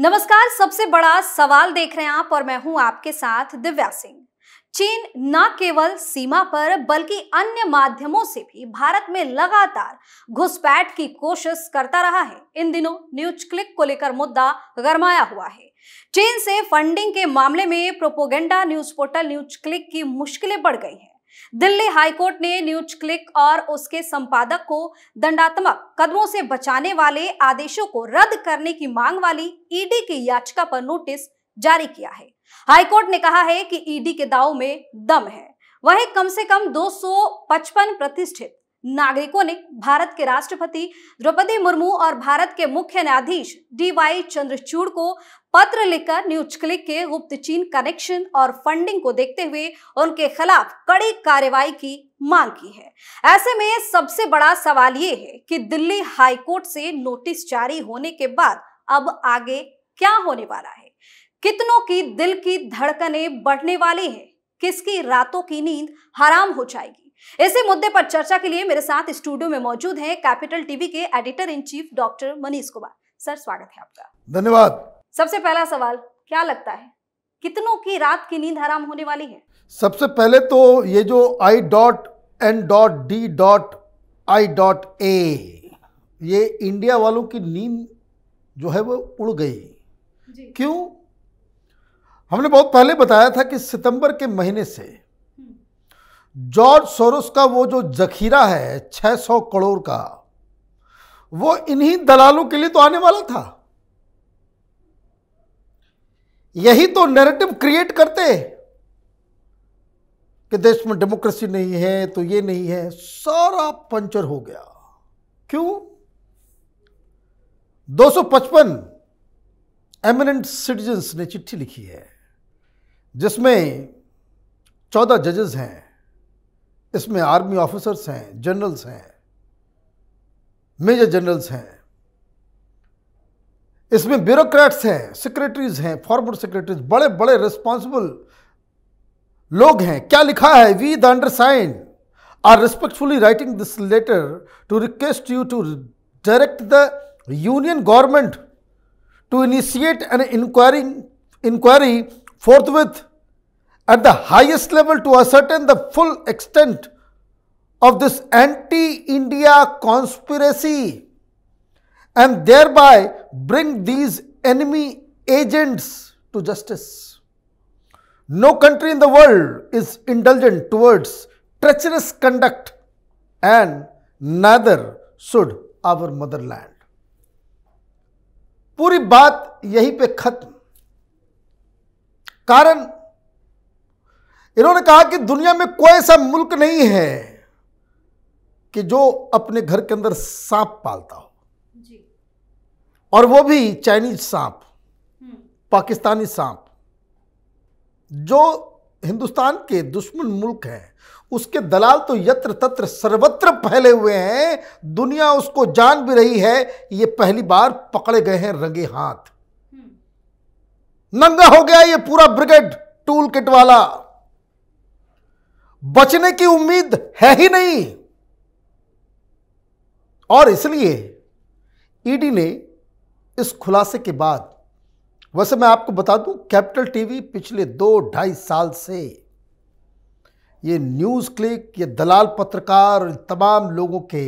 नमस्कार सबसे बड़ा सवाल देख रहे हैं आप और मैं हूं आपके साथ दिव्या सिंह चीन न केवल सीमा पर बल्कि अन्य माध्यमों से भी भारत में लगातार घुसपैठ की कोशिश करता रहा है इन दिनों न्यूज क्लिक को लेकर मुद्दा गरमाया हुआ है चीन से फंडिंग के मामले में propaganda news portal NewsClick की मुश्किलें बढ़ गई हैं दिल्ली हाईकोर्ट ने न्यूज क्लिक और उसके संपादक को दंडात्मक कदमों से बचाने वाले आदेशों को रद्द करने की मांग वाली ईडी की याचिका पर नोटिस जारी किया है हाईकोर्ट ने कहा है कि ईडी के दाव में दम है वह कम से कम 255 प्रतिष्ठित नागरिकों ने भारत के राष्ट्रपति द्रौपदी मुर्मू और भारत के मुख्य न्यायाधीश डी वाई चंद्रचूड़ को पत्र लिखकर न्यूज क्लिक के गुप्त चीन कनेक्शन और फंडिंग को देखते हुए उनके खिलाफ कड़ी कार्रवाई की मांग की है ऐसे में सबसे बड़ा सवाल ये है कि दिल्ली हाईकोर्ट से नोटिस जारी होने के बाद अब आगे क्या होने वाला है कितनों की दिल की धड़कने बढ़ने वाली है किसकी रातों की नींद हराम हो जाएगी इसी मुद्दे पर चर्चा के लिए मेरे साथ स्टूडियो में मौजूद है कैपिटल टीवी के editor in chief doctor Manish Kumar sir स्वागत है आपका धन्यवाद सबसे पहला सवाल क्या लगता है कितनों की रात की नींद हराम होने वाली है सबसे पहले तो ये जो I dot N dot D dot I dot A ये इंडिया वालों की नींद जो है वो उड़ गई क्यों हमने बहुत पहले बताया था कि सितंबर के महीने से हम्म। जॉर्ज सोरोस का वो जो जखीरा है 600 करोड़ का वो इन्हीं दलालों के लिए तो आने वाला था यही तो नैरेटिव क्रिएट करते हैं कि देश में डेमोक्रेसी नहीं है तो ये नहीं है सारा पंचर हो गया क्यों 255 एमिनेंट सिटीजन्स ने चिट्ठी लिखी है जिसमें 14 जजेस हैं इसमें आर्मी ऑफिसर्स हैं जनरल्स हैं मेजर जनरल्स हैं इसमें ब्यूरोक्रेट्स हैं सेक्रेटरीज हैं फॉर्मर सेक्रेटरीज बड़े बड़े रिस्पॉन्सिबल लोग हैं क्या लिखा है we the undersigned are respectfully writing this letter to request you to direct the union government to initiate an inquiry inquiry with at the highest level to ascertain the full extent of this anti India conspiracy and thereby bring these enemy agents to justice. No country in the world is indulgent towards treacherous conduct, and neither should our motherland. पूरी बात यहीं पे खत्म कारण इन्होंने कहा कि दुनिया में कोई ऐसा मुल्क नहीं है कि जो अपने घर के अंदर सांप पालता हो जी। और वो भी चाइनीज सांप हम्म। पाकिस्तानी सांप जो हिंदुस्तान के दुश्मन मुल्क हैं उसके दलाल तो यत्र तत्र सर्वत्र फैले हुए हैं दुनिया उसको जान भी रही है ये पहली बार पकड़े गए हैं रंगे हाथ हम्म। नंगा हो गया ये पूरा ब्रिगेड टूल किट वाला बचने की उम्मीद है ही नहीं और इसलिए ईडी ने इस खुलासे के बाद वैसे मैं आपको बता दूं कैपिटल टीवी पिछले दो ढाई साल से ये न्यूज़ क्लिक ये दलाल पत्रकार तमाम लोगों के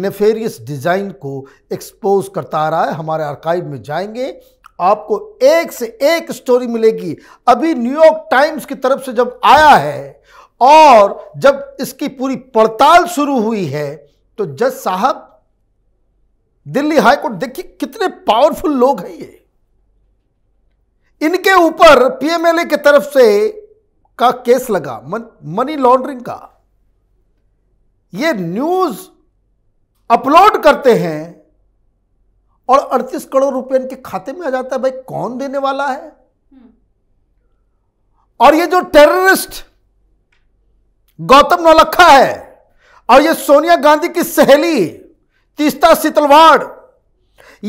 नेफेरियस डिज़ाइन को एक्सपोज करता आ रहा है हमारे आर्काइव में जाएंगे आपको एक से एक स्टोरी मिलेगी अभी न्यूयॉर्क टाइम्स की तरफ से जब आया है और जब इसकी पूरी पड़ताल शुरू हुई है तो जज साहब दिल्ली हाईकोर्ट देखिए कितने पावरफुल लोग हैं ये इनके ऊपर पीएमएलए की तरफ से का केस लगा मन, मनी लॉन्ड्रिंग का ये न्यूज अपलोड करते हैं और 38 करोड़ रुपए इनके खाते में आ जाता है भाई कौन देने वाला है और ये जो टेररिस्ट गौतम नौलखा है और ये सोनिया गांधी की सहेली तीस्ता शीतलवाड़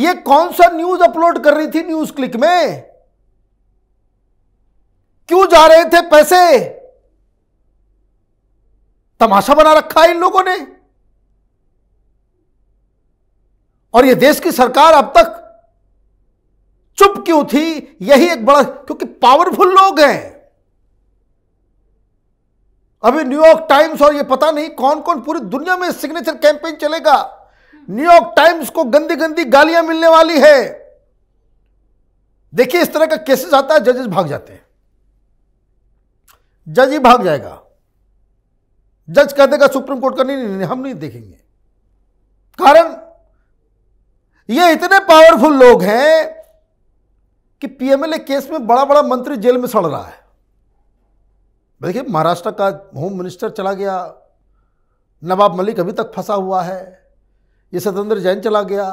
ये कौन सा न्यूज अपलोड कर रही थी न्यूज क्लिक में क्यों जा रहे थे पैसे तमाशा बना रखा है इन लोगों ने और ये देश की सरकार अब तक चुप क्यों थी यही एक बड़ा क्योंकि पावरफुल लोग हैं अभी न्यूयॉर्क टाइम्स और ये पता नहीं कौन कौन पूरी दुनिया में सिग्नेचर कैंपेन चलेगा न्यूयॉर्क टाइम्स को गंदी गंदी गालियां मिलने वाली है देखिए इस तरह का केसेस आता है जजेस भाग जाते हैं जज ही भाग जाएगा जज कह देगा सुप्रीम कोर्ट का नहीं, नहीं, नहीं हम नहीं देखेंगे कारण ये इतने पावरफुल लोग हैं कि पीएमएलए केस में बड़ा बड़ा मंत्री जेल में सड़ रहा है देखिए महाराष्ट्र का होम मिनिस्टर चला गया नवाब मलिक अभी तक फंसा हुआ है ये सतेंद्र जैन चला गया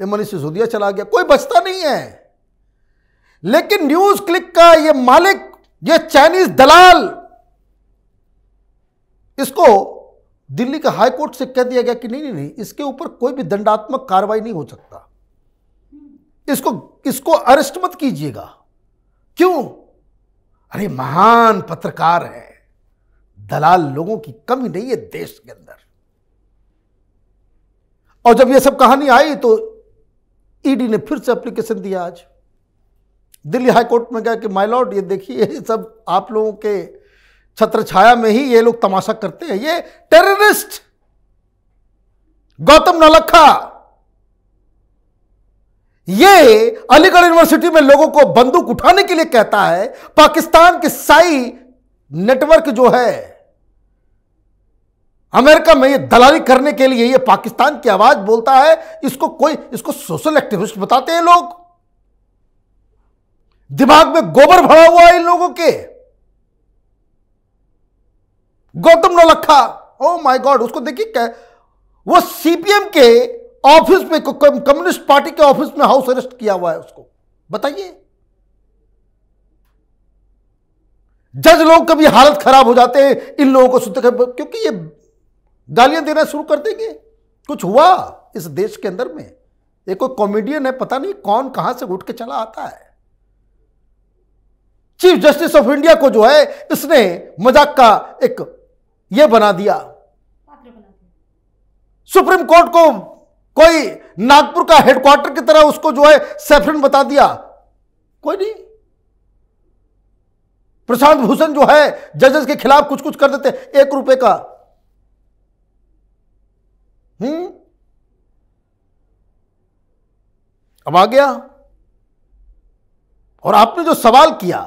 ये मनीष सिसोदिया चला गया कोई बचता नहीं है लेकिन न्यूज क्लिक का ये मालिक ये चाइनीज दलाल इसको दिल्ली के हाई कोर्ट से कह दिया गया कि नहीं नहीं नहीं इसके ऊपर कोई भी दंडात्मक कार्रवाई नहीं हो सकता इसको इसको अरेस्ट मत कीजिएगा क्यों अरे महान पत्रकार है दलाल लोगों की कमी नहीं है देश के अंदर और जब ये सब कहानी आई तो ईडी e ने फिर से एप्लीकेशन दिया आज दिल्ली हाई कोर्ट में गया कि माय लॉर्ड ये देखिए ये सब आप लोगों के छत्र छाया में ही ये लोग तमाशा करते हैं ये टेररिस्ट गौतम नलखा ये अलीगढ़ यूनिवर्सिटी में लोगों को बंदूक उठाने के लिए कहता है पाकिस्तान के साई नेटवर्क जो है अमेरिका में ये दलाली करने के लिए ये पाकिस्तान की आवाज बोलता है इसको कोई इसको सोशल एक्टिविस्ट बताते हैं लोग दिमाग में गोबर भरा हुआ है इन लोगों के Gautam Navlakha oh my god उसको देखिए क्या वो सीपीएम के ऑफिस में कम्युनिस्ट पार्टी के ऑफिस में हाउस अरेस्ट किया हुआ है उसको बताइए जज लोग कभी हालत खराब हो जाते हैं इन लोगों को सुनते क्योंकि ये गालियां देना शुरू कर देंगे कुछ हुआ इस देश के अंदर में एक कोई कॉमेडियन है पता नहीं कौन कहां से उठ के चला आता है चीफ जस्टिस ऑफ इंडिया को जो है इसने मजाक का एक ये बना दिया सुप्रीम कोर्ट को कोई नागपुर का हेडक्वार्टर की तरह उसको जो है सेफरन बता दिया कोई नहीं प्रशांत भूषण जो है जजेस के खिलाफ कुछ कुछ कर देते एक रुपए का हम्म अब आ गया और आपने जो सवाल किया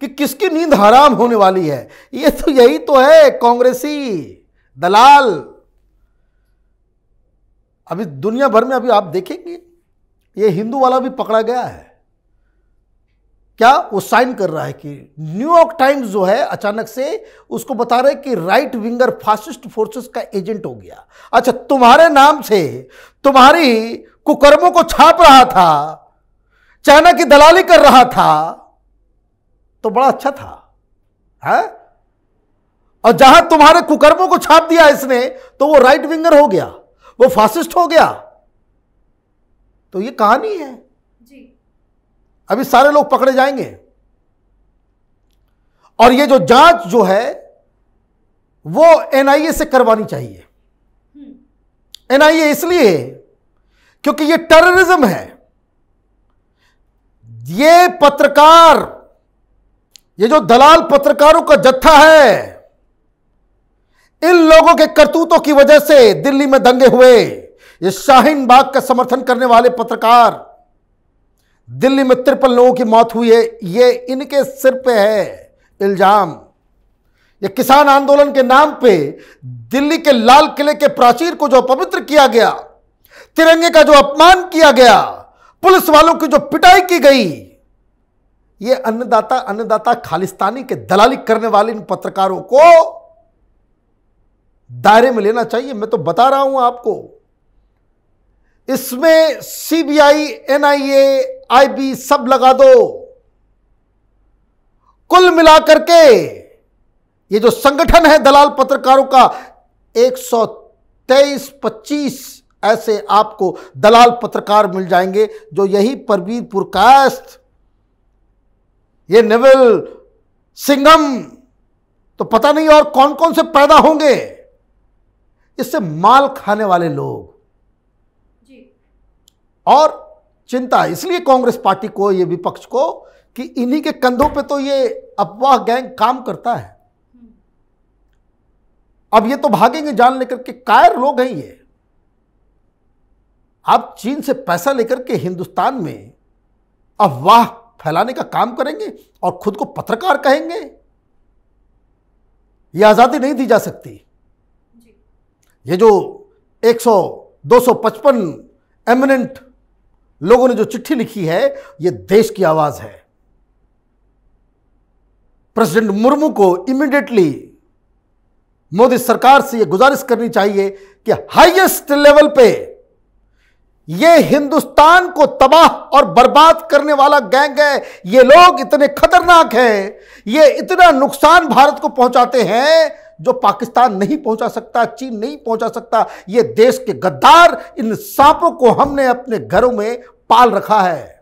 कि किसकी नींद हराम होने वाली है ये तो यही तो है कांग्रेसी दलाल अभी दुनिया भर में अभी आप देखेंगे ये हिंदू वाला भी पकड़ा गया है क्या वो साइन कर रहा है कि न्यूयॉर्क टाइम्स जो है अचानक से उसको बता रहे कि राइट विंगर फासिस्ट फोर्सेस का एजेंट हो गया अच्छा तुम्हारे नाम से तुम्हारी कुकर्मों को छाप रहा था चाइना की दलाली कर रहा था तो बड़ा अच्छा था है और जहां तुम्हारे कुकर्मों को छाप दिया इसने तो वो राइट विंगर हो गया वो फासिस्ट हो गया तो ये कहानी है अभी सारे लोग पकड़े जाएंगे और ये जो जांच जो है वो एनआईए से करवानी चाहिए एनआईए इसलिए क्योंकि ये टेररिज्म है ये पत्रकार ये जो दलाल पत्रकारों का जत्था है इन लोगों के करतूतों की वजह से दिल्ली में दंगे हुए ये शाहीन बाग का समर्थन करने वाले पत्रकार दिल्ली में तिरपन लोगों की मौत हुई है ये इनके सिर पे है इल्ज़ाम ये किसान आंदोलन के नाम पे दिल्ली के लाल किले के प्राचीर को जो अपवित्र किया गया तिरंगे का जो अपमान किया गया पुलिस वालों की जो पिटाई की गई ये अन्नदाता अन्नदाता खालिस्तानी के दलाली करने वाले इन पत्रकारों को दायरे में लेना चाहिए मैं तो बता रहा हूं आपको इसमें सीबीआई एनआईए आईबी सब लगा दो कुल मिलाकर के ये जो संगठन है दलाल पत्रकारों का 123-25 ऐसे आपको दलाल पत्रकार मिल जाएंगे जो यही परवीर पुरकास्त ये नेवल सिंगम तो पता नहीं और कौन कौन से पैदा होंगे इससे माल खाने वाले लोग और चिंता इसलिए कांग्रेस पार्टी को ये विपक्ष को कि इन्हीं के कंधों पे तो ये अफवाह गैंग काम करता है अब ये तो भागेंगे जान लेकर के कायर लोग हैं ये आप चीन से पैसा लेकर के हिंदुस्तान में अफवाह फैलाने का काम करेंगे और खुद को पत्रकार कहेंगे ये आज़ादी नहीं दी जा सकती ये जो 100 255 एमिनेंट लोगों ने जो चिट्ठी लिखी है यह देश की आवाज है प्रेसिडेंट मुर्मू को इमीडिएटली मोदी सरकार से यह गुजारिश करनी चाहिए कि हाईएस्ट लेवल पे ये हिंदुस्तान को तबाह और बर्बाद करने वाला गैंग है ये लोग इतने खतरनाक हैं ये इतना नुकसान भारत को पहुंचाते हैं जो पाकिस्तान नहीं पहुंचा सकता चीन नहीं पहुंचा सकता ये देश के गद्दार इन सांपों को हमने अपने घरों में पाल रखा है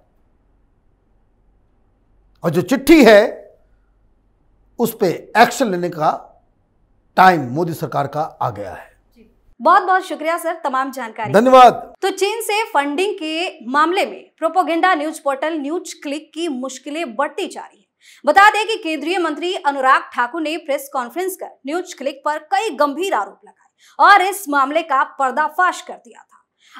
और जो चिट्ठी है उस पर एक्शन लेने का टाइम मोदी सरकार का आ गया है बहुत बहुत शुक्रिया सर तमाम जानकारी धन्यवाद तो चीन से फंडिंग के मामले में propaganda news portal NewsClick की मुश्किलें बढ़ती जा रही है बता दें कि केंद्रीय मंत्री अनुराग ठाकुर ने प्रेस कॉन्फ्रेंस कर न्यूज क्लिक पर कई गंभीर आरोप लगाए और इस मामले का पर्दाफाश कर दिया था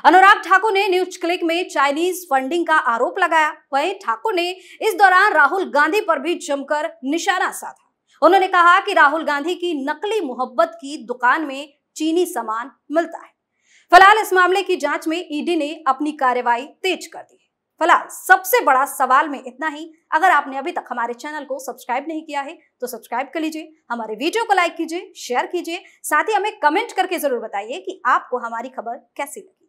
अनुराग ठाकुर ने न्यूज क्लिक में चाइनीज फंडिंग का आरोप लगाया वहीं ठाकुर ने इस दौरान राहुल गांधी पर भी जमकर निशाना साधा उन्होंने कहा कि राहुल गांधी की नकली मोहब्बत की दुकान में चीनी सामान मिलता है फिलहाल इस मामले की जांच में ईडी ने अपनी कार्यवाही तेज कर दी है भला सबसे बड़ा सवाल में इतना ही अगर आपने अभी तक हमारे चैनल को सब्सक्राइब नहीं किया है तो सब्सक्राइब कर लीजिए हमारे वीडियो को लाइक कीजिए शेयर कीजिए साथ ही हमें कमेंट करके जरूर बताइए कि आपको हमारी खबर कैसी लगी